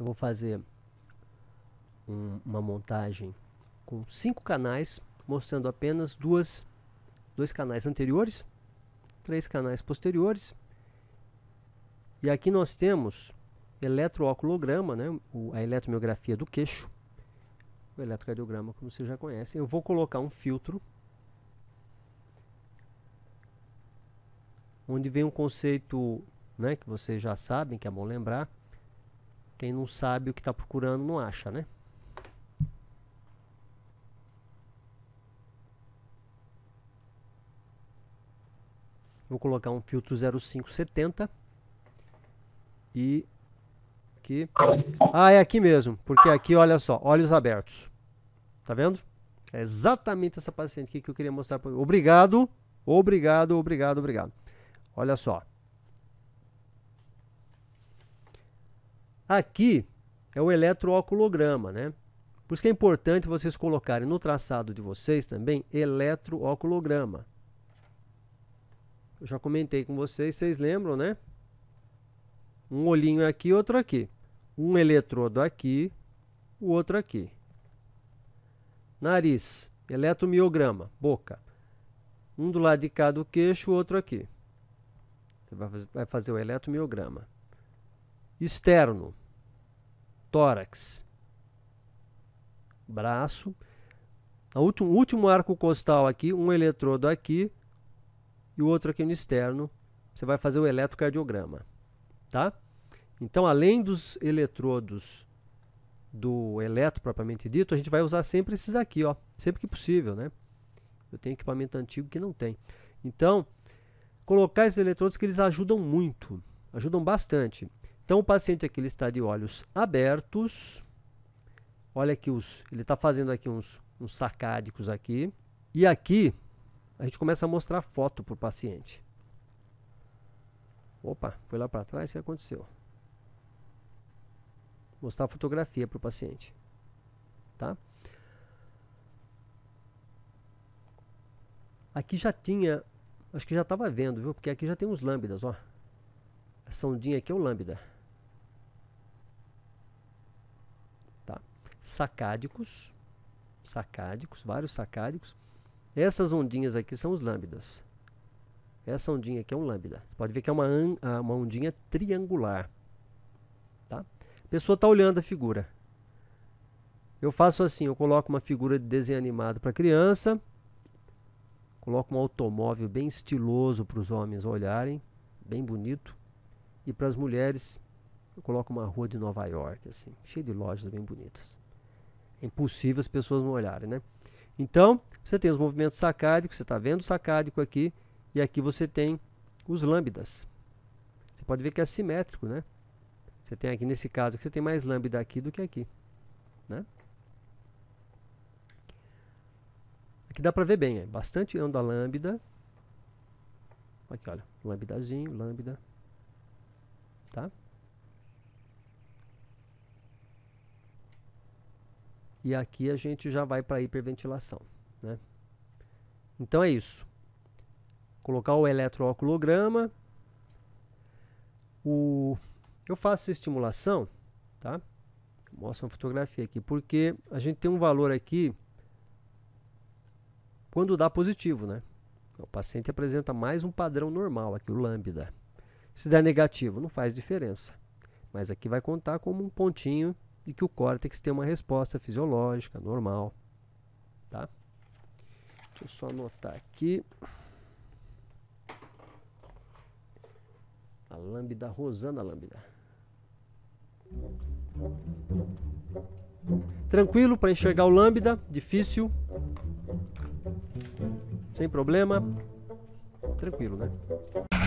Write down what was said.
Eu vou fazer um, uma montagem com cinco canais, mostrando apenas duas, dois canais anteriores, três canais posteriores. E aqui nós temos eletrooculograma, né, a eletromiografia do queixo, o eletrocardiograma, como vocês já conhecem. Eu vou colocar um filtro, onde vem um conceito né, que vocês já sabem, que é bom lembrar, quem não sabe o que está procurando não acha, né? Vou colocar um filtro 0570 e aqui. Ah, é aqui mesmo, porque aqui, olha só, olhos abertos. Tá vendo? É exatamente essa paciente aqui que eu queria mostrar para Obrigado, obrigado, obrigado, obrigado. Olha só. Aqui é o eletrooculograma, né? Por isso que é importante vocês colocarem no traçado de vocês também eletrooculograma. Eu já comentei com vocês, vocês lembram, né? Um olhinho aqui, outro aqui. Um eletrodo aqui, o outro aqui. Nariz, eletromiograma, boca. Um do lado de cá do queixo, o outro aqui. Você vai fazer o eletromiograma. Externo, tórax, braço, o último, último arco costal aqui, um eletrodo aqui e o outro aqui no externo. Você vai fazer o eletrocardiograma, tá? Então, além dos eletrodos do eletro propriamente dito, a gente vai usar sempre esses aqui, ó, sempre que possível, né? Eu tenho equipamento antigo que não tem. Então, colocar esses eletrodos que eles ajudam muito, ajudam bastante. Então o paciente aqui ele está de olhos abertos. Olha aqui os, ele está fazendo aqui uns, uns sacádicos aqui. E aqui a gente começa a mostrar foto para o paciente. Opa, foi lá para trás, o que aconteceu? Mostrar a fotografia para o paciente. Tá? Aqui já tinha, acho que já estava vendo, viu? Porque aqui já tem uns lambdas, ó. Essa sondinha aqui é o lambda. sacádicos, sacádicos, vários sacádicos. Essas ondinhas aqui são os lambdas. Essa ondinha aqui é um lambda. Você pode ver que é uma, ah, uma ondinha triangular. Tá? A pessoa está olhando a figura. Eu faço assim, eu coloco uma figura de desenho animado para criança, coloco um automóvel bem estiloso para os homens olharem, bem bonito, e para as mulheres eu coloco uma rua de Nova York, assim, cheia de lojas bem bonitas impossível as pessoas não olharem, né? Então, você tem os movimentos sacádicos, você está vendo o sacádico aqui, e aqui você tem os lambdas. Você pode ver que é assimétrico, né? Você tem aqui, nesse caso, que você tem mais lambda aqui do que aqui, né? Aqui dá para ver bem, é bastante onda lambda. Aqui, olha, lambdazinho, lambda. Tá? E aqui a gente já vai para a hiperventilação. Né? Então é isso. Colocar o eletrooculograma. O... Eu faço estimulação, tá? Mostra uma fotografia aqui, porque a gente tem um valor aqui quando dá positivo, né? O paciente apresenta mais um padrão normal aqui, o lambda. Se der negativo, não faz diferença. Mas aqui vai contar como um pontinho e que o córtex tem uma resposta fisiológica normal. Tá? Deixa eu só anotar aqui. A lambda, Rosana Lambda. Tranquilo para enxergar o lambda, difícil. Sem problema. Tranquilo, né?